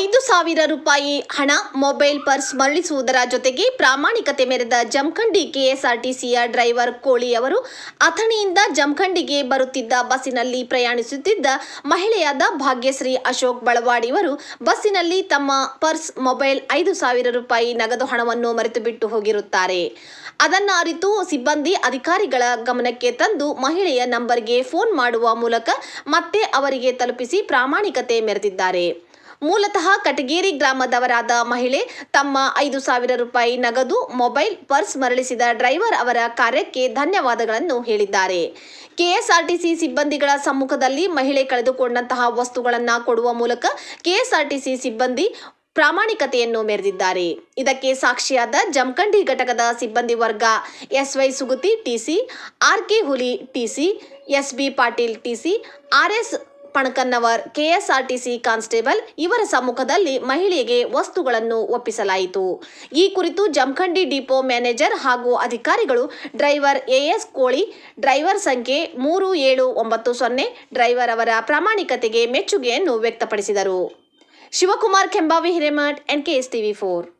ಐದು ಸಾವಿರ ರೂಪಾಯಿ ಹಣ ಮೊಬೈಲ್ ಪರ್ಸ್ ಮರಳಿಸುವುದರ ಜೊತೆಗೆ ಪ್ರಾಮಾಣಿಕತೆ ಮೆರೆದ ಜಮಖಂಡಿ ಕೆಎಸ್ಆರ್ಟಿಸಿಯ ಡ್ರೈವರ್ ಕೋಳಿ ಅವರು ಅಥಣಿಯಿಂದ ಜಮಖಂಡಿಗೆ ಬರುತ್ತಿದ್ದ ಬಸ್ಸಿನಲ್ಲಿ ಪ್ರಯಾಣಿಸುತ್ತಿದ್ದ ಮಹಿಳೆಯಾದ ಭಾಗ್ಯಶ್ರೀ ಅಶೋಕ್ ಬಳವಾಡಿ ಅವರು ಬಸ್ಸಿನಲ್ಲಿ ತಮ್ಮ ಪರ್ಸ್ ಮೊಬೈಲ್ ಐದು ಸಾವಿರ ರೂಪಾಯಿ ನಗದು ಹಣವನ್ನು ಮರೆತು ಬಿಟ್ಟು ಹೋಗಿರುತ್ತಾರೆ ಅದನ್ನು ಅರಿತು ಸಿಬ್ಬಂದಿ ಅಧಿಕಾರಿಗಳ ಗಮನಕ್ಕೆ ತಂದು ಮಹಿಳೆಯ ನಂಬರ್ಗೆ ಫೋನ್ ಮಾಡುವ ಮೂಲಕ ಮತ್ತೆ ಅವರಿಗೆ ತಲುಪಿಸಿ ಪ್ರಾಮಾಣಿಕತೆ ಮೆರೆದಿದ್ದಾರೆ ಮೂಲತಃ ಕಟಗೇರಿ ಗ್ರಾಮದವರಾದ ಮಹಿಳೆ ತಮ್ಮ ಐದು ಸಾವಿರ ರೂಪಾಯಿ ನಗದು ಮೊಬೈಲ್ ಪರ್ಸ್ ಮರಳಿಸಿದ ಡ್ರೈವರ್ ಅವರ ಕಾರ್ಯಕ್ಕೆ ಧನ್ಯವಾದಗಳನ್ನು ಹೇಳಿದ್ದಾರೆ ಕೆಎಸ್ಆರ್ಟಿಸಿ ಸಿಬ್ಬಂದಿಗಳ ಸಮ್ಮುಖದಲ್ಲಿ ಮಹಿಳೆ ಕಳೆದುಕೊಂಡಂತಹ ವಸ್ತುಗಳನ್ನು ಕೊಡುವ ಮೂಲಕ ಕೆಎಸ್ಆರ್ಟಿಸಿ ಸಿಬ್ಬಂದಿ ಪ್ರಾಮಾಣಿಕತೆಯನ್ನು ಮೆರೆದಿದ್ದಾರೆ ಇದಕ್ಕೆ ಸಾಕ್ಷಿಯಾದ ಜಮಖಂಡಿ ಘಟಕದ ಸಿಬ್ಬಂದಿ ವರ್ಗ SY Suguti TC RK Huli TC SB Patil TC RS Panakannavar KSRTC constable ಇವರ ಸಮ್ಮುಖದಲ್ಲಿ ಮಹಿಳೆಗೆ ವಸ್ತುಗಳನ್ನು ಒಪ್ಪಿಸಲಾಯಿತು ಈ ಕುರಿತು ಜಮಖಂಡಿ ಡಿಪೋ ಮ್ಯಾನೇಜರ್ ಹಾಗೂ ಅಧಿಕಾರಿಗಳು ಡ್ರೈವರ್ ಎಎಸ್ ಕೋಳಿ ಡ್ರೈವರ್ ಸಂಖ್ಯೆ ಮೂರು ಏಳು ಒಂಬತ್ತು ಸೊನ್ನೆ ಡ್ರೈವರ್ ಅವರ ಪ್ರಾಮಾಣಿಕತೆಗೆ ಮೆಚ್ಚುಗೆಯನ್ನು ವ್ಯಕ್ತಪಡಿಸಿದರು Shivakumar Kembhavi Hiremath N TV four